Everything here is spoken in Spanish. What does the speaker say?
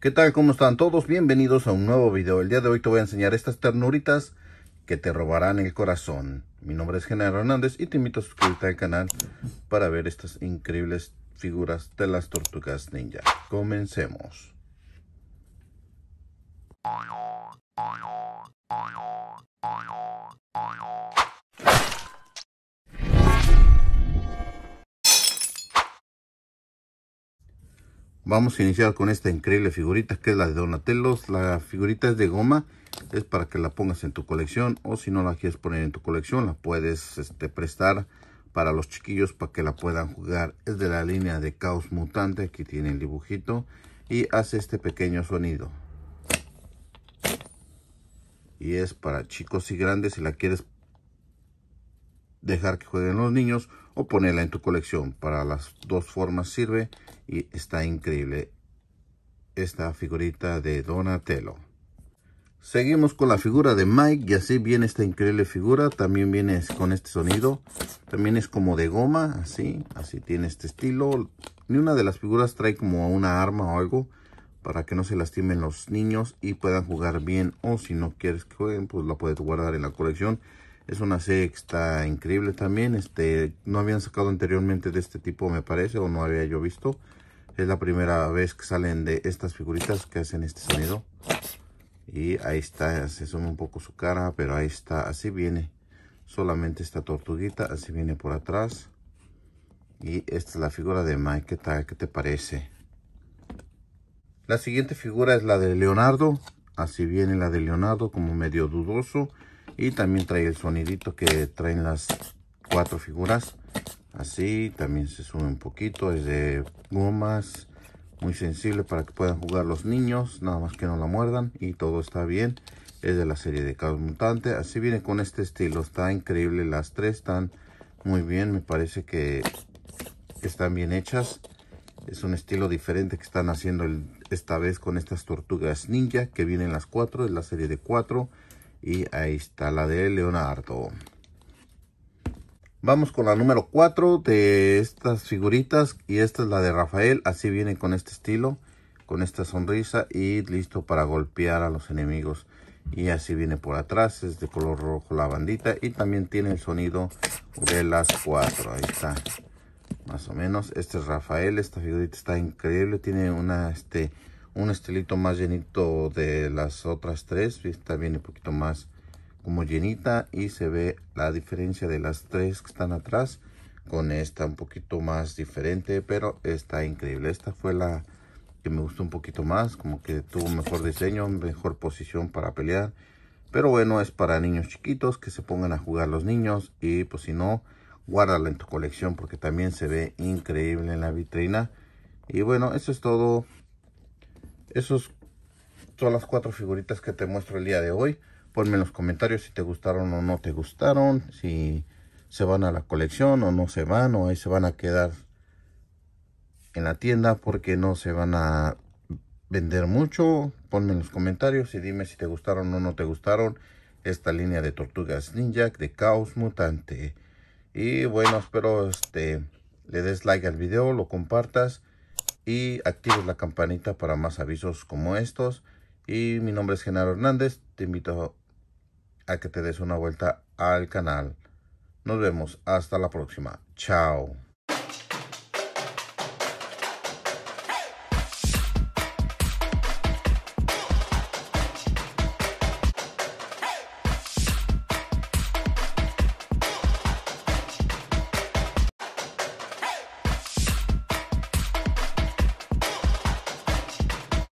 ¿Qué tal? ¿Cómo están todos? Bienvenidos a un nuevo video. El día de hoy te voy a enseñar estas ternuritas que te robarán el corazón. Mi nombre es Genaro Hernández y te invito a suscribirte al canal para ver estas increíbles figuras de las tortugas ninja. Comencemos. Vamos a iniciar con esta increíble figurita que es la de Donatello, La figurita es de goma, es para que la pongas en tu colección o si no la quieres poner en tu colección la puedes este, prestar para los chiquillos para que la puedan jugar. Es de la línea de Caos Mutante, aquí tiene el dibujito y hace este pequeño sonido. Y es para chicos y grandes si la quieres dejar que jueguen los niños o ponerla en tu colección. Para las dos formas sirve y está increíble esta figurita de Donatello. Seguimos con la figura de Mike y así viene esta increíble figura. También viene con este sonido. También es como de goma, así. Así tiene este estilo. Ni una de las figuras trae como una arma o algo para que no se lastimen los niños y puedan jugar bien. O si no quieres que jueguen, pues la puedes guardar en la colección es una serie increíble también. Este, no habían sacado anteriormente de este tipo, me parece, o no había yo visto. Es la primera vez que salen de estas figuritas que hacen este sonido. Y ahí está, se suma un poco su cara, pero ahí está, así viene. Solamente esta tortuguita, así viene por atrás. Y esta es la figura de Mike. ¿Qué tal? ¿Qué te parece? La siguiente figura es la de Leonardo. Así viene la de Leonardo como medio dudoso y también trae el sonidito que traen las cuatro figuras así también se sube un poquito es de gomas muy sensible para que puedan jugar los niños nada más que no la muerdan y todo está bien es de la serie de caos mutante así viene con este estilo está increíble las tres están muy bien me parece que están bien hechas es un estilo diferente que están haciendo esta vez con estas tortugas ninja que vienen las cuatro es la serie de cuatro y ahí está la de Leonardo. Vamos con la número 4 de estas figuritas. Y esta es la de Rafael. Así viene con este estilo. Con esta sonrisa. Y listo para golpear a los enemigos. Y así viene por atrás. Es de color rojo la bandita. Y también tiene el sonido de las 4. Ahí está. Más o menos. Este es Rafael. Esta figurita está increíble. Tiene una... este un estilito más llenito de las otras tres. Esta viene un poquito más como llenita y se ve la diferencia de las tres que están atrás con esta un poquito más diferente, pero está increíble. Esta fue la que me gustó un poquito más, como que tuvo mejor diseño, mejor posición para pelear. Pero bueno, es para niños chiquitos que se pongan a jugar los niños y pues si no, guárdala en tu colección porque también se ve increíble en la vitrina. Y bueno, eso es todo. Esos son las cuatro figuritas que te muestro el día de hoy. Ponme en los comentarios si te gustaron o no te gustaron, si se van a la colección o no se van, o ahí se van a quedar en la tienda porque no se van a vender mucho. Ponme en los comentarios y dime si te gustaron o no te gustaron esta línea de tortugas ninja de caos mutante. Y bueno, espero este le des like al video, lo compartas y actives la campanita para más avisos como estos. Y mi nombre es Genaro Hernández. Te invito a que te des una vuelta al canal. Nos vemos. Hasta la próxima. Chao.